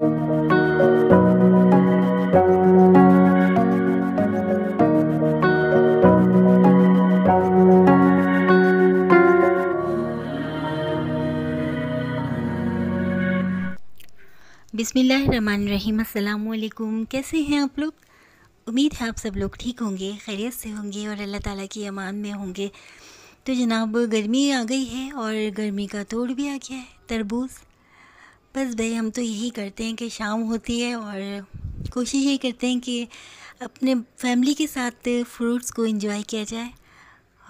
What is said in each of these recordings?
बिसमीम् अल्लाम कैसे हैं आप लोग उम्मीद है आप सब लोग ठीक होंगे खैरियत से होंगे और अल्लाह ताला की अमान में होंगे तो जनाब गर्मी आ गई है और गर्मी का तोड़ भी आ गया है तरबूज बस भाई हम तो यही करते हैं कि शाम होती है और कोशिश यही करते हैं कि अपने फैमिली के साथ फ्रूट्स को इंजॉय किया जाए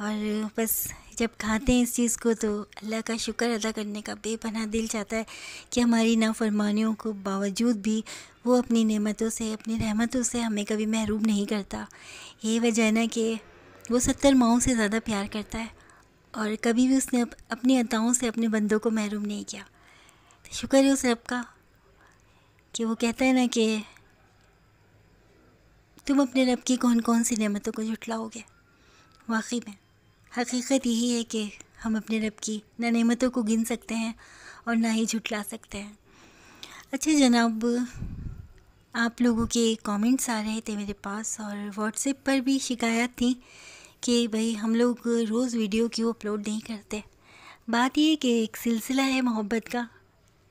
और बस जब खाते हैं इस चीज़ को तो अल्लाह का शुक्र अदा करने का बेपना दिल चाहता है कि हमारी नाफरमानियों को बावजूद भी वो अपनी नेमतों से अपनी रहमतों से हमें कभी महरूम नहीं करता यही वजह है ना कि वो सत्तर माओं से ज़्यादा प्यार करता है और कभी भी उसने अपनी अताओं से अपने बंदों को महरूम नहीं किया शुक्र है उस रब का कि वो कहता है ना कि तुम अपने रब की कौन कौन सी नेमतों को जुटलाओगे वाकई में हकीकत यही है कि हम अपने रब की ना नेमतों को गिन सकते हैं और ना ही जुटला सकते हैं अच्छा जनाब आप लोगों के कमेंट्स आ रहे थे मेरे पास और व्हाट्सएप पर भी शिकायत थी कि भाई हम लोग रोज़ वीडियो क्यों अपलोड नहीं करते बात ये कि एक सिलसिला है मोहब्बत का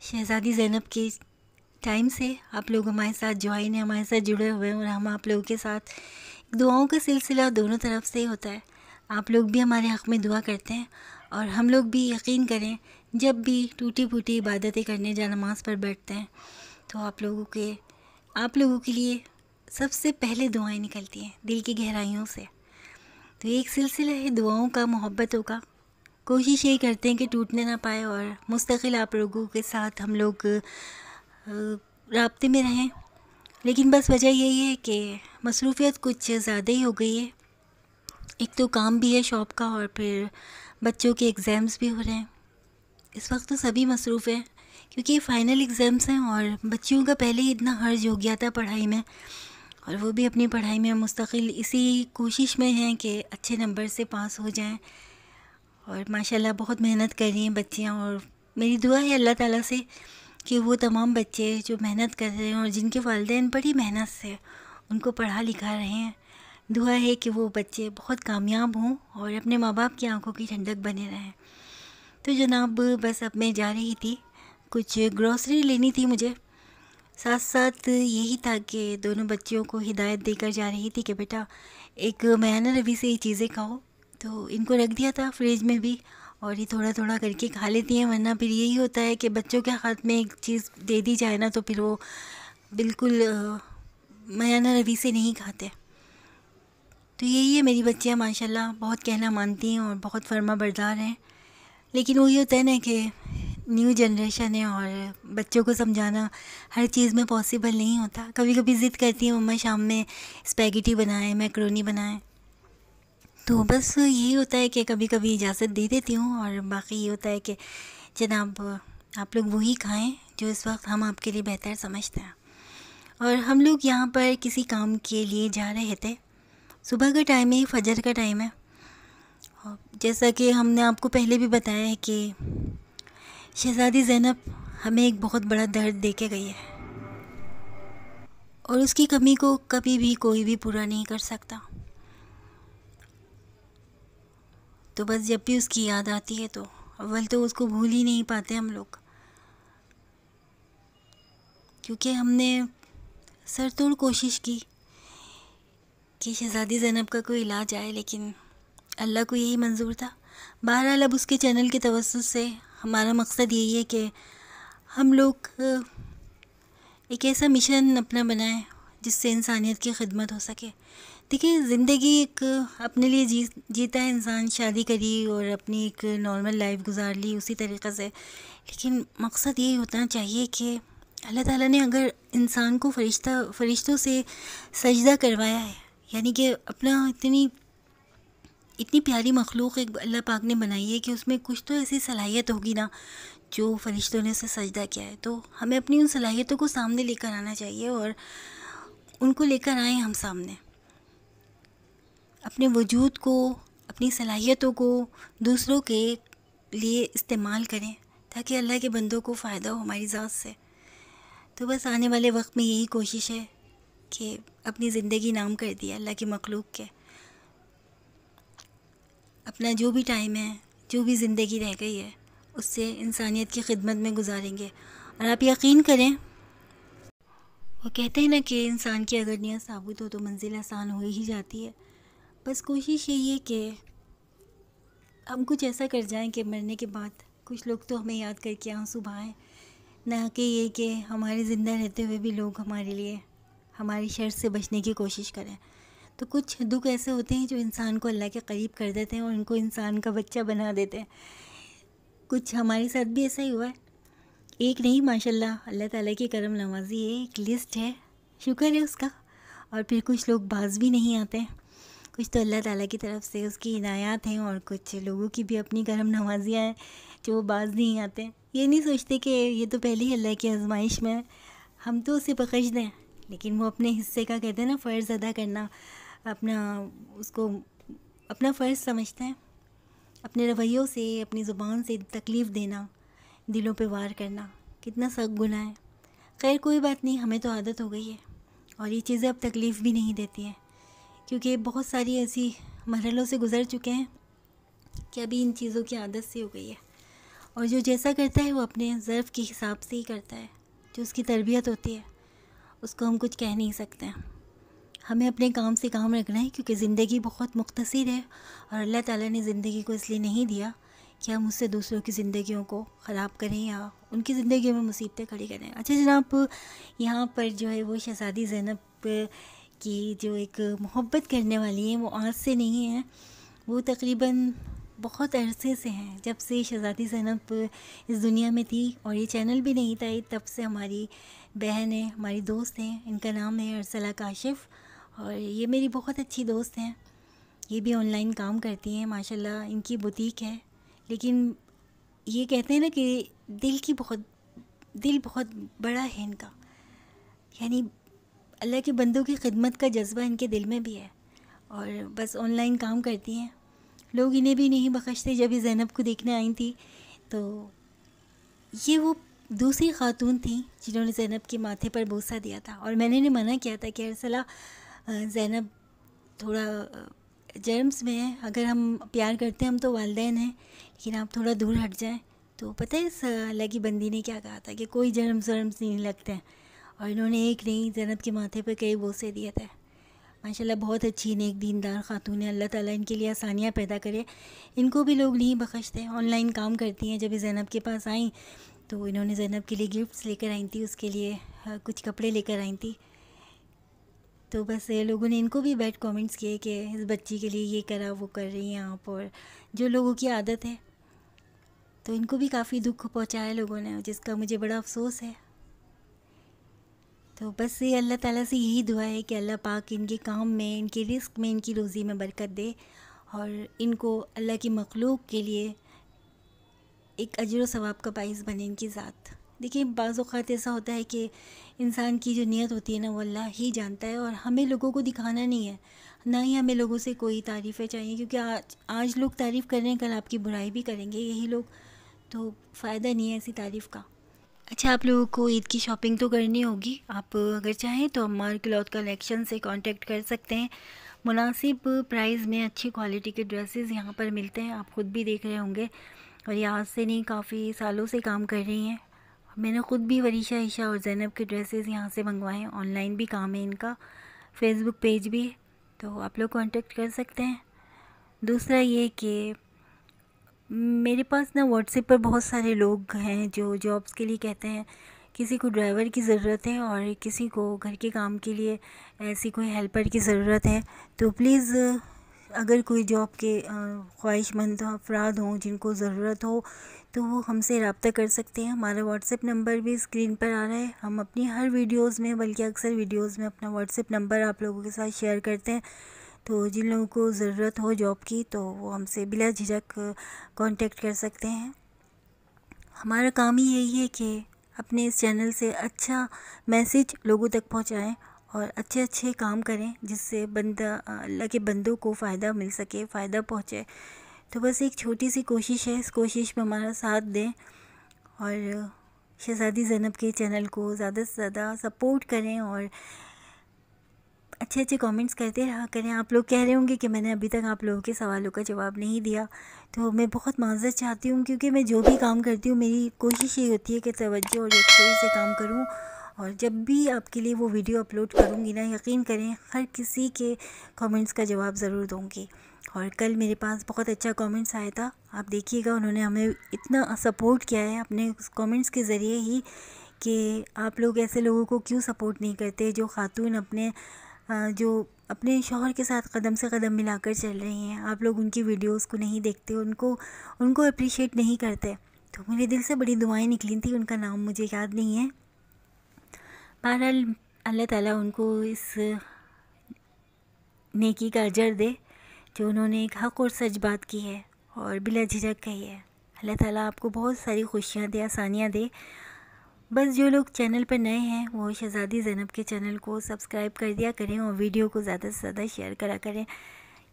शहज़ादी ज़ैनब के टाइम से आप लोग हमारे साथ ज्वाइन है हमारे साथ जुड़े हुए हैं और हम आप लोगों के साथ दुआओं का सिलसिला दोनों तरफ से होता है आप लोग भी हमारे हक़ में दुआ करते हैं और हम लोग भी यकीन करें जब भी टूटी फूटी इबादतें करने जा नमाज पर बैठते हैं तो आप लोगों के आप लोगों के लिए सबसे पहले दुआएं निकलती हैं दिल की गहराइयों से तो एक सिलसिला है दुआओं का मोहब्बतों का कोशिश यही करते हैं कि टूटने ना पाए और मुस्तकिल आप लोगों के साथ हम लोग रबते में रहें लेकिन बस वजह यही है कि मसरूफियत कुछ ज़्यादा ही हो गई है एक तो काम भी है शॉप का और फिर बच्चों के एग्ज़ाम्स भी हो रहे हैं इस वक्त तो सभी मसरूफ़ हैं क्योंकि फ़ाइनल एग्ज़ाम्स हैं और बच्चियों का पहले ही इतना हर्ज हो गया था पढ़ाई में और वो भी अपनी पढ़ाई में मुस्तकिल इसी कोशिश में हैं कि अच्छे नंबर से पास हो जाएं और माशाल्लाह बहुत मेहनत कर रही हैं बच्चियाँ और मेरी दुआ है अल्लाह ताला से कि वो तमाम बच्चे जो मेहनत कर रहे हैं और जिनके वालदे बड़ी मेहनत से उनको पढ़ा लिखा रहे हैं दुआ है कि वो बच्चे बहुत कामयाब हों और अपने माँ बाप की आंखों की ठंडक बने रहें तो जनाब बस अब मैं जा रही थी कुछ ग्रॉसरी लेनी थी मुझे साथ साथ यही था कि दोनों बच्चियों को हिदायत देकर जा रही थी कि बेटा एक मैन रवि से ये चीज़ें खाओ तो इनको रख दिया था फ्रिज में भी और ये थोड़ा थोड़ा करके खा लेती हैं वरना फिर यही होता है कि बच्चों के हाथ में एक चीज़ दे दी जाए ना तो फिर वो बिल्कुल मयाना रवि से नहीं खाते तो यही है मेरी बच्चियाँ माशाल्लाह बहुत कहना मानती हैं और बहुत फर्मा बरदार हैं लेकिन वही होता है ना कि न्यू जनरेशन है और बच्चों को समझाना हर चीज़ में पॉसिबल नहीं होता कभी कभी ज़िद करती हैं मम्मा शाम में स्पैगेटी बनाएं मैक्रोनी बनाएं तो बस यही होता है कि कभी कभी इजाज़त दे देती हूँ और बाकी ये होता है कि जनाब आप लोग वही खाएं जो इस वक्त हम आपके लिए बेहतर समझते हैं और हम लोग यहाँ पर किसी काम के लिए जा रहे थे सुबह का टाइम है फजर का टाइम है जैसा कि हमने आपको पहले भी बताया है कि शहज़ादी जैनब हमें एक बहुत बड़ा दर्द दे के गई है और उसकी कमी को कभी भी कोई भी पूरा नहीं कर सकता तो बस जब भी उसकी याद आती है तो अव्वल तो उसको भूल ही नहीं पाते हम लोग क्योंकि हमने सर तोड़ कोशिश की कि शहजादी जैनब का कोई इलाज आए लेकिन अल्लाह को यही मंजूर था बहरहाल अब उसके चैनल के तवसत से हमारा मकसद यही है कि हम लोग एक ऐसा मिशन अपना बनाएं जिससे इंसानियत की खिदमत हो सके देखिए ज़िंदगी एक अपने लिए जी जीता है इंसान शादी करी और अपनी एक नॉर्मल लाइफ गुजार ली उसी तरीक़े से लेकिन मकसद ये होना चाहिए कि अल्लाह ताला ने अगर इंसान को फरिश्ता फरिश्तों से सजदा करवाया है यानी कि अपना इतनी इतनी प्यारी मखलूक एक अल्लाह पाक ने बनाई है कि उसमें कुछ तो ऐसी सलाहियत होगी ना जो फरिश्तों ने उसे सजदा किया है तो हमें अपनी उन सलाहियतों को सामने लेकर आना चाहिए और उनको लेकर आएँ हम सामने अपने वजूद को अपनी सलाहियतों को दूसरों के लिए इस्तेमाल करें ताकि अल्लाह के बंदों को फ़ायदा हो हमारी ज़ात से तो बस आने वाले वक्त में यही कोशिश है कि अपनी ज़िंदगी नाम कर दिया अल्लाह की मखलूक के अपना जो भी टाइम है जो भी ज़िंदगी रह गई है उससे इंसानियत की खिदमत में गुजारेंगे और आप यकीन करें वो कहते हैं ना कि इंसान की अगर नियत साबित हो तो मंजिल आसान हो ही जाती है बस कोशिश यही है कि हम कुछ ऐसा कर जाएं कि मरने के बाद कुछ लोग तो हमें याद करके आंसू भाएँ ना कि ये कि हमारे ज़िंदा रहते हुए भी लोग हमारे लिए हमारी शर्त से बचने की कोशिश करें तो कुछ दुख ऐसे होते हैं जो इंसान को अल्लाह के करीब कर देते हैं और उनको इंसान का बच्चा बना देते हैं कुछ हमारे साथ भी ऐसा ही हुआ है एक नहीं माशाल्लाह अल्लाह ताला की करम नवाजी है एक लिस्ट है शुक्र है उसका और फिर कुछ लोग बाज भी नहीं आते हैं कुछ तो अल्लाह ताला की तरफ से उसकी इनायात हैं और कुछ लोगों की भी अपनी गर्म नवाजियाँ हैं जो बाज नहीं आते ये नहीं सोचते कि ये तो पहले ही अल्लाह की आजमाइश में है हम तो उसे पकड़ दें लेकिन वो अपने हिस्से का कहते हैं ना फ़र्ज़ अदा करना अपना उसको अपना फ़र्ज़ समझते हैं अपने रवैयों से अपनी ज़ुबान से तकलीफ़ देना दिलों पे वार करना कितना सख्त गुना है खैर कोई बात नहीं हमें तो आदत हो गई है और ये चीज़ें अब तकलीफ़ भी नहीं देती हैं क्योंकि बहुत सारी ऐसी मरहलों से गुज़र चुके हैं कि अभी इन चीज़ों की आदत सी हो गई है और जो जैसा करता है वो अपने ज़र्फ़ के हिसाब से ही करता है जो उसकी तरबियत होती है उसको हम कुछ कह नहीं सकते हैं हमें अपने काम से काम रखना है क्योंकि ज़िंदगी बहुत मुख्तर है और अल्लाह ताला ने ज़िंदगी को इसलिए नहीं दिया कि हम उससे दूसरों की ज़िंदगियों को ख़राब करें या उनकी ज़िंदगी में मुसीबतें खड़ी करें अच्छा जनाब यहाँ पर जो है वो शहजादी जैनब कि जो एक मोहब्बत करने वाली है वो आज से नहीं है वो तकरीबन बहुत अरसे से हैं जब से शहजादी जैनब इस दुनिया में थी और ये चैनल भी नहीं था तब से हमारी बहन है हमारी दोस्त हैं इनका नाम है अरसला काशिफ और ये मेरी बहुत अच्छी दोस्त हैं ये भी ऑनलाइन काम करती हैं माशाल्लाह इनकी बुटीक है लेकिन ये कहते हैं ना कि दिल की बहुत दिल बहुत बड़ा है इनका यानी अल्लाह के बंदों की खिदमत का जज्बा इनके दिल में भी है और बस ऑनलाइन काम करती हैं लोग इन्हें भी नहीं बख्शते जब ये जैनब को देखने आई थी तो ये वो दूसरी खातून थी जिन्होंने जैनब के माथे पर बोसा दिया था और मैंने इन्हें मना किया था कि अरसला जैनब थोड़ा जर्म्स में है अगर हम प्यार करते हैं हम तो वालदेन हैं लेकिन आप थोड़ा दूर हट जाएं तो पता है इस लगी बंदी ने क्या कहा था कि कोई जर्म्स वर्म्स नहीं लगते हैं और इन्होंने एक नहीं जन्नत के माथे पर कई बोसे दिए थे माशाल्लाह बहुत अच्छी नेक दीनदार खातून है अल्लाह ताला इनके लिए आसानियाँ पैदा करे इनको भी लोग नहीं बख्शते ऑनलाइन काम करती हैं जब जैनब के पास आई तो इन्होंने जैनब के लिए गिफ्ट्स लेकर आई थी उसके लिए हाँ, कुछ कपड़े लेकर आई थी तो बस लोगों ने इनको भी बैड कमेंट्स किए कि इस बच्ची के लिए ये करा वो कर रही हैं आप और जो लोगों की आदत है तो इनको भी काफ़ी दुख पहुँचाया लोगों ने जिसका मुझे बड़ा अफसोस है तो बस ये अल्लाह ताला से यही दुआ है कि अल्लाह पाक इनके काम में इनके रिस्क में इनकी रोज़ी में बरकत दे और इनको अल्लाह की मखलूक के लिए एक अजर सवाब का बायस बने इनकी ज़ात देखिए बाज़ात ऐसा होता है कि इंसान की जो नीयत होती है ना वो अल्लाह ही जानता है और हमें लोगों को दिखाना नहीं है ना ही हमें लोगों से कोई तारीफ़ें चाहिए क्योंकि आज आज लोग तारीफ़ कर रहे हैं कल आपकी बुराई भी करेंगे यही लोग तो फ़ायदा नहीं है ऐसी तारीफ़ का अच्छा आप लोगों को ईद की शॉपिंग तो करनी होगी आप अगर चाहें तो अम्मार क्लॉथ कलेक्शन से कांटेक्ट कर सकते हैं मुनासिब प्राइस में अच्छी क्वालिटी के ड्रेसेस यहाँ पर मिलते हैं आप ख़ुद भी देख रहे होंगे और यहाँ से नहीं काफ़ी सालों से काम कर रही हैं मैंने ख़ुद भी वरीशा ईशा और जैनब के ड्रेसेस यहाँ से मंगवाए हैं ऑनलाइन भी काम है इनका फेसबुक पेज भी तो आप लोग कॉन्टेक्ट कर सकते हैं दूसरा ये कि मेरे पास ना व्हाट्सएप पर बहुत सारे लोग हैं जो जॉब्स के लिए कहते हैं किसी को ड्राइवर की ज़रूरत है और किसी को घर के काम के लिए ऐसी कोई हेल्पर की ज़रूरत है तो प्लीज़ अगर कोई जॉब के ख्वाहिशमंद अफराद हों जिनको ज़रूरत हो तो वो हमसे रबता कर सकते हैं हमारा व्हाट्सएप नंबर भी स्क्रीन पर आ रहा है हम अपनी हर वीडियोस में बल्कि अक्सर वीडियोस में अपना व्हाट्सएप नंबर आप लोगों के साथ शेयर करते हैं तो जिन लोगों को ज़रूरत हो जॉब की तो वो हमसे बिला झिझक कांटेक्ट कर सकते हैं हमारा काम ही यही है कि अपने इस चैनल से अच्छा मैसेज लोगों तक पहुंचाएं और अच्छे अच्छे काम करें जिससे बंदा अल्लाह के बंदों को फ़ायदा मिल सके फ़ायदा पहुंचे तो बस एक छोटी सी कोशिश है इस कोशिश में हमारा साथ दें और शहजादी ज़ैनब के चैनल को ज़्यादा से ज़्यादा सपोर्ट करें और अच्छे अच्छे कमेंट्स करते रहा करें आप लोग कह रहे होंगे कि मैंने अभी तक आप लोगों के सवालों का जवाब नहीं दिया तो मैं बहुत माजर चाहती हूँ क्योंकि मैं जो भी काम करती हूँ मेरी कोशिश ये होती है कि तवज्जो और यकसोई से काम करूँ और जब भी आपके लिए वो वीडियो अपलोड करूँगी ना यकीन करें हर किसी के कमेंट्स का जवाब ज़रूर दूँगी और कल मेरे पास बहुत अच्छा कमेंट्स आया था आप देखिएगा उन्होंने हमें इतना सपोर्ट किया है अपने कमेंट्स के ज़रिए ही कि आप लोग ऐसे लोगों को क्यों सपोर्ट नहीं करते जो खातून अपने जो अपने शोहर के साथ कदम से कदम मिलाकर चल रही हैं आप लोग उनकी वीडियोस को नहीं देखते उनको उनको अप्रिशिएट नहीं करते तो मेरे दिल से बड़ी दुआएं निकली थी उनका नाम मुझे याद नहीं है बहरहाल अल्लाह ताला उनको इस नेकी का अजर दे जो उन्होंने एक हक और सच बात की है और बिला झिझक कही है अल्लाह ताला आपको बहुत सारी खुशियाँ दे आसानियाँ दे बस जो लोग चैनल पर नए हैं वो शहज़ादी ज़ैनब के चैनल को सब्सक्राइब कर दिया करें और वीडियो को ज़्यादा से ज़्यादा शेयर करा करें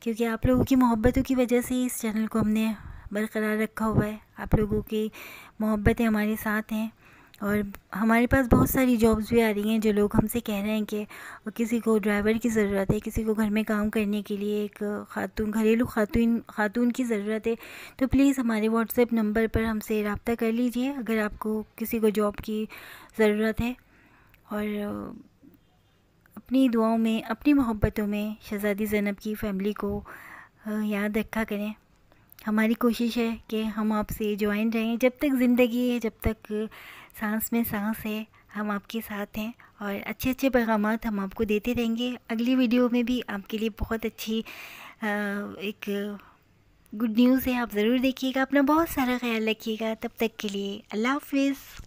क्योंकि आप लोगों की मोहब्बतों की वजह से इस चैनल को हमने बरकरार रखा हुआ है आप लोगों की मोहब्बतें हमारे साथ हैं और हमारे पास बहुत सारी जॉब्स भी आ रही हैं जो लोग हमसे कह रहे हैं कि किसी को ड्राइवर की ज़रूरत है किसी को घर में काम करने के लिए एक खातून घरेलू खातून खातून की ज़रूरत है तो प्लीज़ हमारे व्हाट्सएप नंबर पर हमसे रबता कर लीजिए अगर आपको किसी को जॉब की ज़रूरत है और अपनी दुआओं में अपनी मोहब्बतों में शहज़ादी ज़ैनब की फ़ैमिली को याद रखा करें हमारी कोशिश है कि हम आपसे ज्वाइन रहें जब तक ज़िंदगी है जब तक सांस में सांस है हम आपके साथ हैं और अच्छे अच्छे पैगाम हम आपको देते रहेंगे अगली वीडियो में भी आपके लिए बहुत अच्छी आ, एक गुड न्यूज़ है आप ज़रूर देखिएगा अपना बहुत सारा ख्याल रखिएगा तब तक के लिए अल्लाह हाफिज़